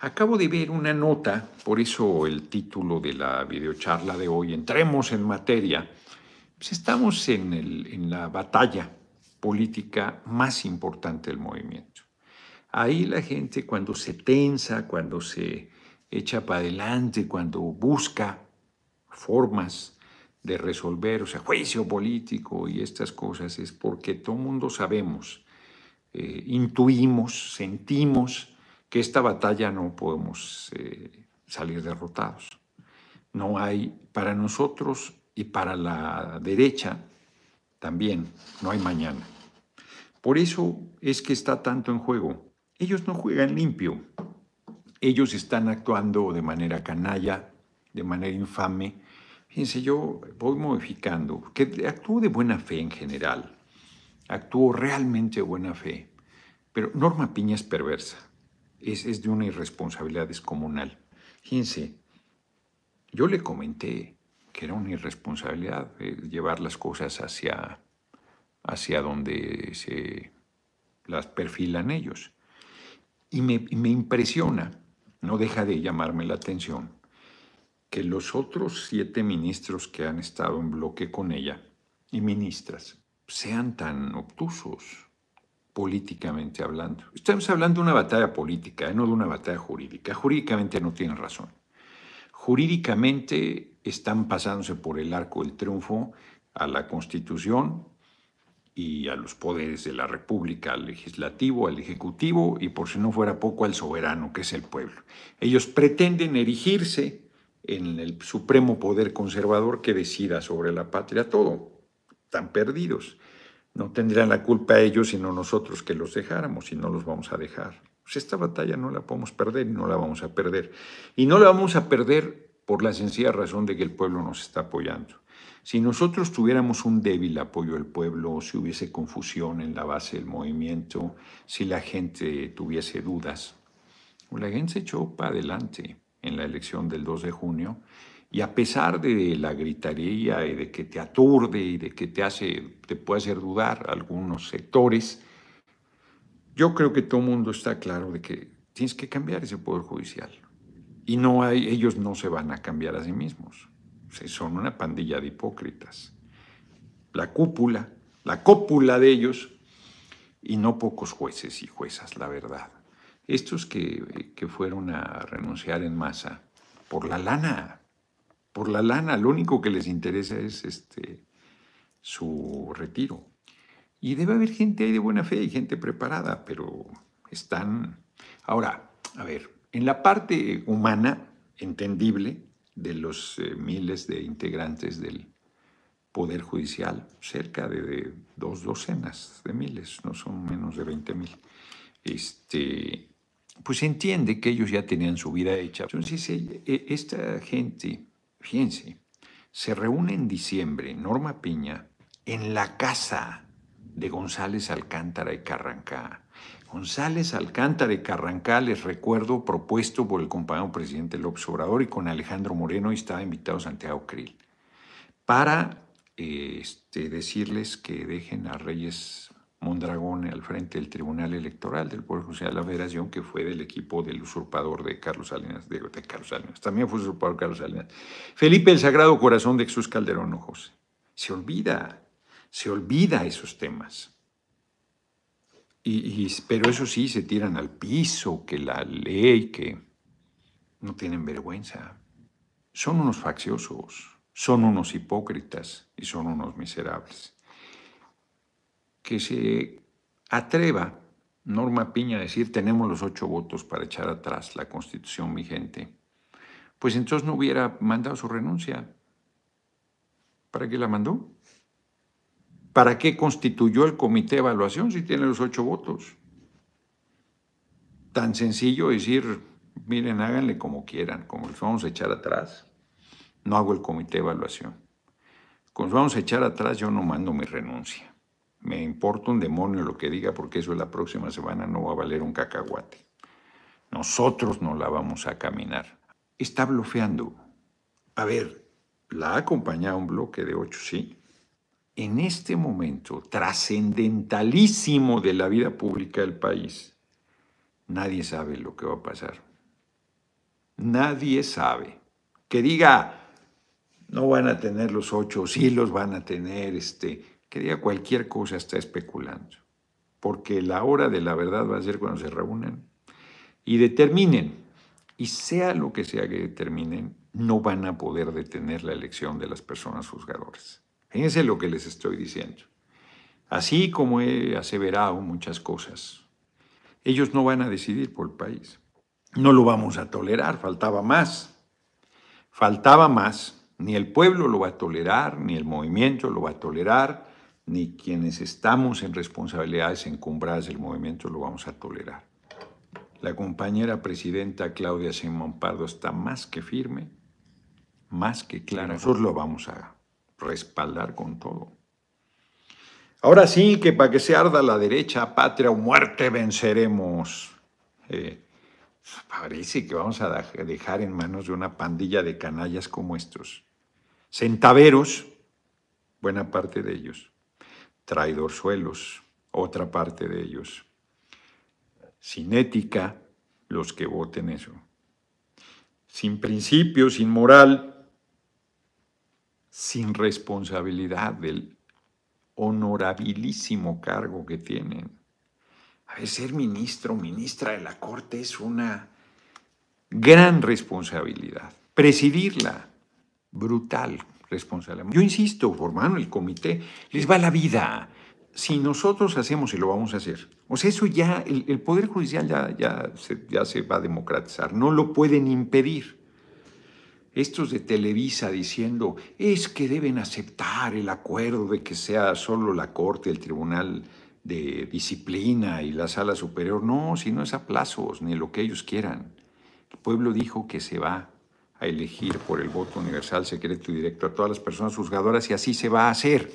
Acabo de ver una nota, por eso el título de la videocharla de hoy, entremos en materia. Pues estamos en, la batalla política más importante del movimiento. Ahí la gente cuando se tensa, cuando se echa para adelante, cuando busca formas de resolver, o sea, juicio político y estas cosas, es porque todo mundo sabemos, eh, intuimos, sentimos, que esta batalla no podemos eh, salir derrotados. No hay para nosotros y para la derecha también, no hay mañana. Por eso es que está tanto en juego. Ellos no juegan limpio. Ellos están actuando de manera canalla, de manera infame. Fíjense, yo voy modificando, que actúo de buena fe en general. Actúo realmente de buena fe. Pero Norma Piña es perversa es, de una irresponsabilidad descomunal. Fíjense, yo le comenté que era una irresponsabilidad eh, llevar las cosas hacia, hacia donde se las perfilan ellos. Y me, me impresiona, no deja de llamarme la atención, que los otros siete ministros que han estado en bloque con ella y ministras sean tan obtusos políticamente hablando. Estamos hablando de una batalla política, ¿eh? no de una batalla jurídica. Jurídicamente no tienen razón. Jurídicamente están pasándose por el arco del triunfo a la Constitución y a los poderes de la República, al legislativo, al ejecutivo y por si no fuera poco al soberano, que es el pueblo. Ellos pretenden erigirse en el supremo poder conservador que decida sobre la patria todo. Están perdidos. No tendrían la culpa ellos, sino nosotros que los dejáramos y no los vamos a dejar. Pues esta batalla no la podemos perder y no la vamos a perder. Y no la vamos a perder por la sencilla razón de que el pueblo nos está apoyando. Si nosotros tuviéramos un débil apoyo del pueblo, si hubiese confusión en la base del movimiento, si la gente tuviese dudas, pues la gente se echó para adelante en la elección del 2 de junio y a pesar de la gritaría y de que te aturde y de que te, hace, te puede hacer dudar algunos sectores, yo creo que todo el mundo está claro de que tienes que cambiar ese poder judicial. Y no hay, ellos no se van a cambiar a sí mismos. Son una pandilla de hipócritas. La cúpula, la cópula de ellos, y no pocos jueces y juezas, la verdad. Estos que, que fueron a renunciar en masa por la lana, por la lana, lo único que les interesa es este, su retiro. Y debe haber gente ahí de buena fe y gente preparada, pero están... Ahora, a ver, en la parte humana, entendible, de los eh, miles de integrantes del Poder Judicial, cerca de, dos docenas de miles, no son menos de 20 mil, este, pues entiende que ellos ya tenían su vida hecha. Entonces, e, e, esta gente Fíjense, se reúne en diciembre Norma Piña en la casa de González Alcántara y Carrancá. González Alcántara y Carrancá, les recuerdo, propuesto por el compañero presidente López Obrador y con Alejandro Moreno, y estaba invitado Santiago Krill, para eh, este, decirles que dejen a Reyes Mondragón al frente del Tribunal Electoral del Poder Judicial de la Federación, que fue del equipo del usurpador de Carlos Salinas, de, Carlos también fue usurpador Carlos Salinas. Felipe el Sagrado Corazón de Jesús Calderón José. Se olvida, se olvida esos temas. pero eso sí, se tiran al piso, que la ley, que no tienen vergüenza. Son unos facciosos, son unos hipócritas y son unos miserables que se atreva Norma Piña a decir tenemos los ocho votos para echar atrás la constitución vigente, pues entonces no hubiera mandado su renuncia. ¿Para qué la mandó? ¿Para qué constituyó el comité de evaluación si tiene los ocho votos? Tan sencillo decir, miren, háganle como quieran, como los vamos a echar atrás, no hago el comité de evaluación. Como los vamos a echar atrás, yo no mando mi renuncia. Me importa un demonio lo que diga porque eso la próxima semana no va a valer un cacahuate. Nosotros no la vamos a caminar. Está bloqueando. A ver, la ha acompañado un bloque de ocho, sí. En este momento trascendentalísimo de la vida pública del país, nadie sabe lo que va a pasar. Nadie sabe. Que diga, no van a tener los ocho, sí los van a tener, este, que diga cualquier cosa está especulando, porque la hora de la verdad va a ser cuando se reúnan y determinen, y sea lo que sea que determinen, no van a poder detener la elección de las personas juzgadoras. Fíjense lo que les estoy diciendo. Así como he aseverado muchas cosas, ellos no van a decidir por el país. No lo vamos a tolerar, faltaba más. Faltaba más. Ni el pueblo lo va a tolerar, ni el movimiento lo va a tolerar, ni quienes estamos en responsabilidades encumbradas del movimiento lo vamos a tolerar. La compañera presidenta Claudia Simón Pardo está más que firme, más que clara. Nosotros lo vamos a respaldar con todo. Ahora sí que para que se arda la derecha, patria o muerte, venceremos. Eh, parece que vamos a dejar en manos de una pandilla de canallas como estos. Centaveros, buena parte de ellos traidorzuelos, otra parte de ellos. Sin ética, los que voten eso. Sin principio, sin moral, sin responsabilidad del honorabilísimo cargo que tienen. A ver, ser ministro, ministra de la Corte es una gran responsabilidad. Presidirla, brutal, responsable. Yo insisto, formando el comité, les va la vida. Si nosotros hacemos y lo vamos a hacer. O sea, eso ya, el, Poder Judicial ya, ya, se, ya se va a democratizar. No lo pueden impedir. Estos de Televisa diciendo, es que deben aceptar el acuerdo de que sea solo la Corte, el Tribunal de Disciplina y la Sala Superior. No, si no es a plazos, ni lo que ellos quieran. El pueblo dijo que se va a elegir por el voto universal, secreto y directo a todas las personas juzgadoras y así se va a hacer.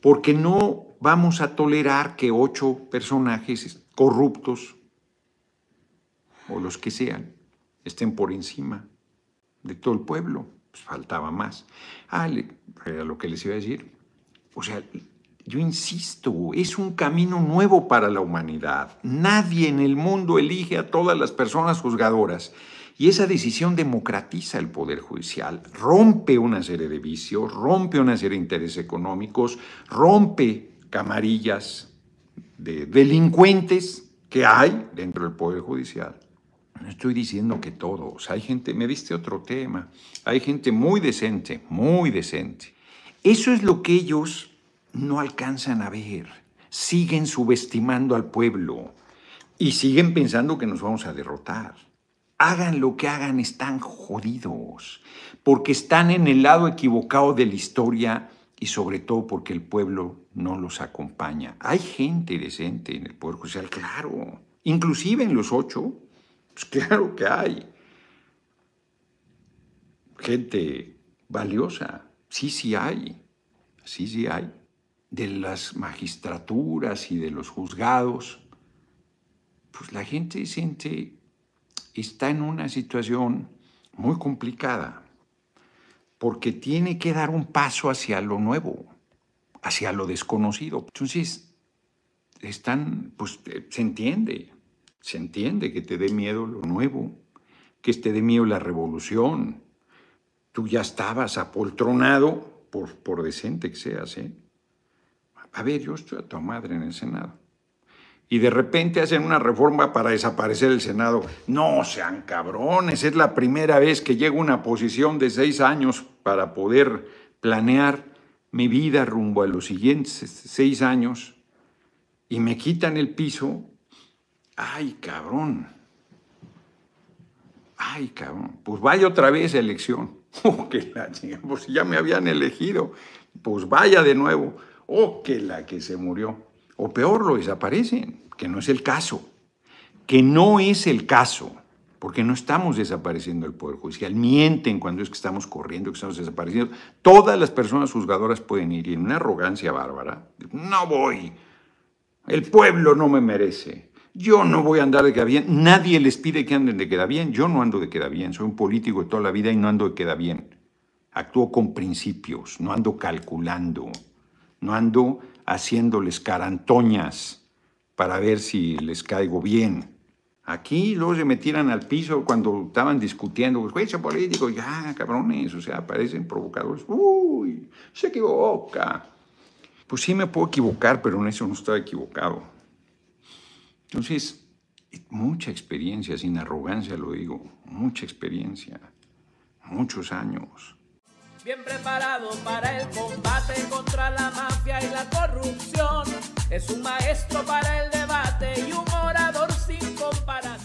Porque no vamos a tolerar que ocho personajes corruptos o los que sean estén por encima de todo el pueblo. Pues faltaba más. Ah, era lo que les iba a decir. O sea, yo insisto, es un camino nuevo para la humanidad. Nadie en el mundo elige a todas las personas juzgadoras. Y esa decisión democratiza el Poder Judicial, rompe una serie de vicios, rompe una serie de intereses económicos, rompe camarillas de delincuentes que hay dentro del Poder Judicial. No estoy diciendo que todos, hay gente, me diste otro tema, hay gente muy decente, muy decente. Eso es lo que ellos no alcanzan a ver, siguen subestimando al pueblo y siguen pensando que nos vamos a derrotar hagan lo que hagan, están jodidos, porque están en el lado equivocado de la historia y sobre todo porque el pueblo no los acompaña. Hay gente decente en el Poder Judicial, claro, inclusive en los ocho, pues claro que hay. Gente valiosa, sí, sí hay, sí, sí hay. De las magistraturas y de los juzgados, pues la gente decente está en una situación muy complicada porque tiene que dar un paso hacia lo nuevo, hacia lo desconocido. Entonces, están, pues eh, se entiende, se entiende que te dé miedo lo nuevo, que te dé miedo la revolución. Tú ya estabas apoltronado, por, por decente que seas, ¿eh? A ver, yo estoy a tu madre en el Senado y de repente hacen una reforma para desaparecer el Senado. No sean cabrones, es la primera vez que llego a una posición de seis años para poder planear mi vida rumbo a los siguientes seis años y me quitan el piso. Ay, cabrón. Ay, cabrón. Pues vaya otra vez elección. Oh, que la pues ya me habían elegido. Pues vaya de nuevo. Oh, que la que se murió o peor, lo desaparecen, que no es el caso, que no es el caso, porque no estamos desapareciendo el Poder Judicial, mienten cuando es que estamos corriendo, que estamos desapareciendo. Todas las personas juzgadoras pueden ir en una arrogancia bárbara, no voy, el pueblo no me merece. Yo no voy a andar de queda bien. Nadie les pide que anden de queda bien. Yo no ando de queda bien. Soy un político de toda la vida y no ando de queda bien. Actúo con principios, no ando calculando. No ando haciéndoles carantoñas para ver si les caigo bien. Aquí luego se metieran al piso cuando estaban discutiendo, pues, juicio político, ya, ah, cabrones, o sea, parecen provocadores. Uy, se equivoca. Pues sí me puedo equivocar, pero en eso no estaba equivocado. Entonces, mucha experiencia, sin arrogancia lo digo, mucha experiencia, muchos años bien preparado para el combate contra la mafia y la corrupción. Es un maestro para el debate y un orador sin comparación.